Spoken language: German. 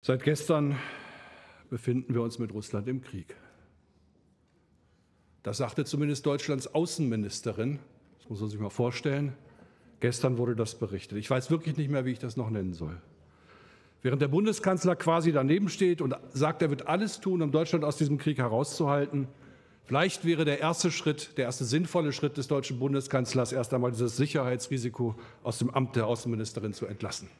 Seit gestern befinden wir uns mit Russland im Krieg. Das sagte zumindest Deutschlands Außenministerin. Das muss man sich mal vorstellen. Gestern wurde das berichtet. Ich weiß wirklich nicht mehr, wie ich das noch nennen soll. Während der Bundeskanzler quasi daneben steht und sagt, er wird alles tun, um Deutschland aus diesem Krieg herauszuhalten, vielleicht wäre der erste Schritt, der erste sinnvolle Schritt des deutschen Bundeskanzlers, erst einmal dieses Sicherheitsrisiko aus dem Amt der Außenministerin zu entlassen.